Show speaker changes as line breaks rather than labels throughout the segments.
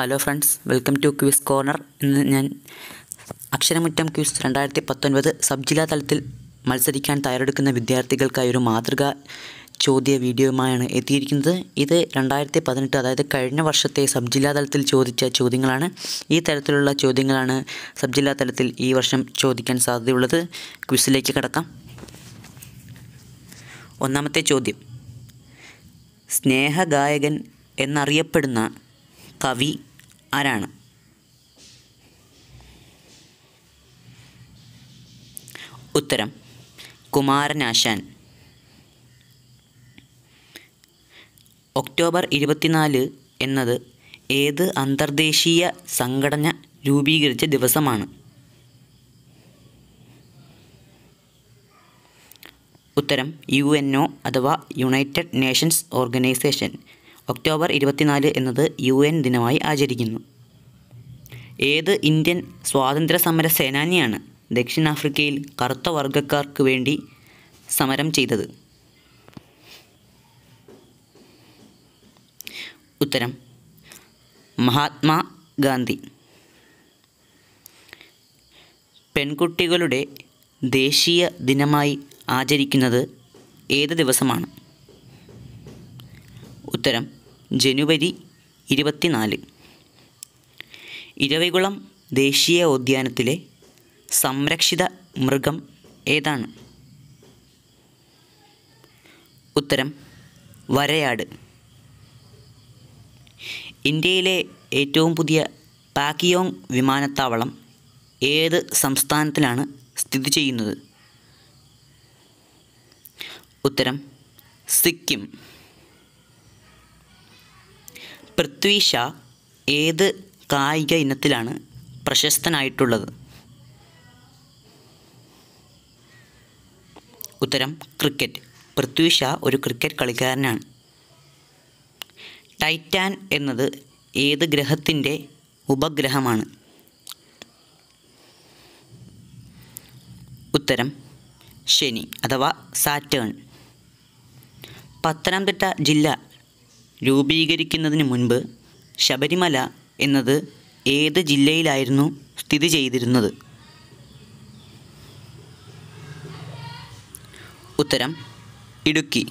hello friends welcome to quiz corner ഇന്ന് ഞാൻ അക്ഷരമുറ്റം quiz രണ്ടായിരത്തി പത്തൊൻപത് സബ് ജില്ലാ തലത്തിൽ മത്സരിക്കാൻ തയ്യാറെടുക്കുന്ന വിദ്യാർത്ഥികൾക്കായി ഒരു മാതൃക ചോദ്യ വീഡിയോയുമായാണ് എത്തിയിരിക്കുന്നത് ഇത് രണ്ടായിരത്തി പതിനെട്ട് അതായത് കഴിഞ്ഞ വർഷത്തെ സബ് ജില്ലാ തലത്തിൽ ചോദിച്ച ചോദ്യങ്ങളാണ് ഈ തരത്തിലുള്ള ചോദ്യങ്ങളാണ് സബ് ജില്ലാ തലത്തിൽ ഈ വർഷം ചോദിക്കാൻ സാധ്യതയുള്ളത് ക്വിസിലേക്ക് കടക്കാം ഒന്നാമത്തെ ചോദ്യം സ്നേഹഗായകൻ എന്നറിയപ്പെടുന്ന കവി ആരാണ് ഉത്തരം കുമാരനാശാൻ ഒക്ടോബർ ഇരുപത്തിനാല് എന്നത് ഏത് അന്തർദേശീയ സംഘടന രൂപീകരിച്ച ദിവസമാണ് ഉത്തരം യു എൻ ഒ അഥവാ യുണൈറ്റഡ് നേഷൻസ് ഓർഗനൈസേഷൻ ഒക്ടോബർ ഇരുപത്തിനാല് എന്നത് യു എൻ ദിനമായി ആചരിക്കുന്നു ഏത് ഇന്ത്യൻ സ്വാതന്ത്ര്യസമര സേനാനിയാണ് ദക്ഷിണാഫ്രിക്കയിൽ കറുത്ത വർഗക്കാർക്ക് വേണ്ടി സമരം ചെയ്തത് ഉത്തരം മഹാത്മാ ഗാന്ധി പെൺകുട്ടികളുടെ ദേശീയ ദിനമായി ആചരിക്കുന്നത് ഏത് ദിവസമാണ് ഉത്തരം ജനുവരി ഇരുപത്തിനാല് ഇരവികുളം ദേശീയ ഉദ്യാനത്തിലെ സംരക്ഷിത മൃഗം ഏതാണ് ഉത്തരം വരയാട് ഇന്ത്യയിലെ ഏറ്റവും പുതിയ പാക്കിയോങ് വിമാനത്താവളം ഏത് സംസ്ഥാനത്തിലാണ് സ്ഥിതി ചെയ്യുന്നത് ഉത്തരം സിക്കിം പൃഥ്വി ഷാ ഏത് കായിക ഇനത്തിലാണ് പ്രശസ്തനായിട്ടുള്ളത് ഉത്തരം ക്രിക്കറ്റ് പൃഥ്വി ഷാ ഒരു ക്രിക്കറ്റ് കളിക്കാരനാണ് ടൈറ്റാൻ എന്നത് ഏത് ഗ്രഹത്തിൻ്റെ ഉപഗ്രഹമാണ് ഉത്തരം ശനി അഥവാ സാറ്റേൺ പത്തനംതിട്ട ജില്ല രൂപീകരിക്കുന്നതിന് മുൻപ് ശബരിമല എന്നത് ഏത് ജില്ലയിലായിരുന്നു സ്ഥിതി ചെയ്തിരുന്നത് ഉത്തരം ഇടുക്കി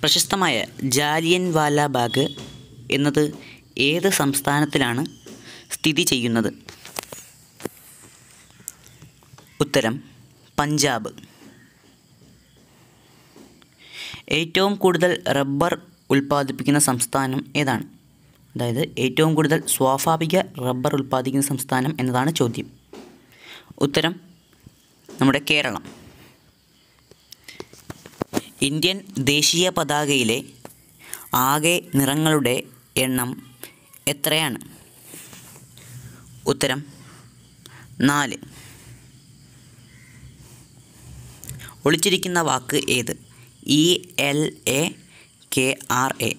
പ്രശസ്തമായ ജാലിയൻ വാലാബാഗ് എന്നത് ഏത് സംസ്ഥാനത്തിലാണ് സ്ഥിതി ചെയ്യുന്നത് ഉത്തരം പഞ്ചാബ് ഏറ്റവും കൂടുതൽ റബ്ബർ ഉൽപ്പാദിപ്പിക്കുന്ന സംസ്ഥാനം ഏതാണ് അതായത് ഏറ്റവും കൂടുതൽ സ്വാഭാവിക റബ്ബർ ഉൽപ്പാദിക്കുന്ന സംസ്ഥാനം എന്നതാണ് ചോദ്യം ഉത്തരം നമ്മുടെ കേരളം ഇന്ത്യൻ ദേശീയ പതാകയിലെ ആകെ നിറങ്ങളുടെ എണ്ണം എത്രയാണ് ഉത്തരം നാല് ഒളിച്ചിരിക്കുന്ന വാക്ക് ഏത് E L A K R A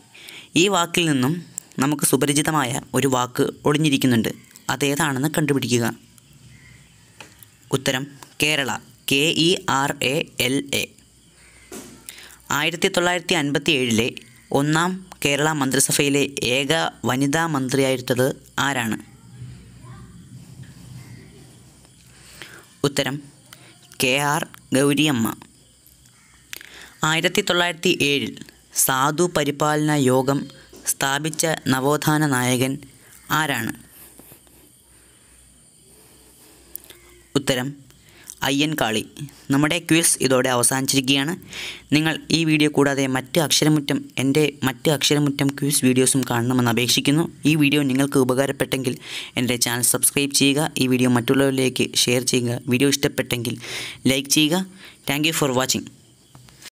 ഈ വാക്കിൽ നിന്നും നമുക്ക് സുപരിചിതമായ ഒരു വാക്ക് ഒളിഞ്ഞിരിക്കുന്നുണ്ട് അതേതാണെന്ന് കണ്ടുപിടിക്കുക ഉത്തരം Kerala K E R A L A ആയിരത്തി തൊള്ളായിരത്തി അൻപത്തി ഏഴിലെ ഒന്നാം കേരള മന്ത്രിസഭയിലെ ഏക വനിതാ മന്ത്രിയായിരുന്നത് ആരാണ് ഉത്തരം കെ ആർ ഗൗരിയമ്മ ആയിരത്തി തൊള്ളായിരത്തി ഏഴിൽ സാധു പരിപാലന യോഗം സ്ഥാപിച്ച നവോത്ഥാന നായകൻ ആരാണ് ഉത്തരം അയ്യൻ കാളി നമ്മുടെ ക്വിസ് ഇതോടെ അവസാനിച്ചിരിക്കുകയാണ് നിങ്ങൾ ഈ വീഡിയോ കൂടാതെ മറ്റ് അക്ഷരമുറ്റം എൻ്റെ മറ്റ് അക്ഷരമുറ്റം ക്വിസ് വീഡിയോസും കാണണമെന്ന് അപേക്ഷിക്കുന്നു ഈ വീഡിയോ നിങ്ങൾക്ക് ഉപകാരപ്പെട്ടെങ്കിൽ എൻ്റെ ചാനൽ സബ്സ്ക്രൈബ് ചെയ്യുക ഈ വീഡിയോ മറ്റുള്ളവരിലേക്ക് ഷെയർ ചെയ്യുക വീഡിയോ ഇഷ്ടപ്പെട്ടെങ്കിൽ ലൈക്ക് ചെയ്യുക താങ്ക് ഫോർ വാച്ചിങ്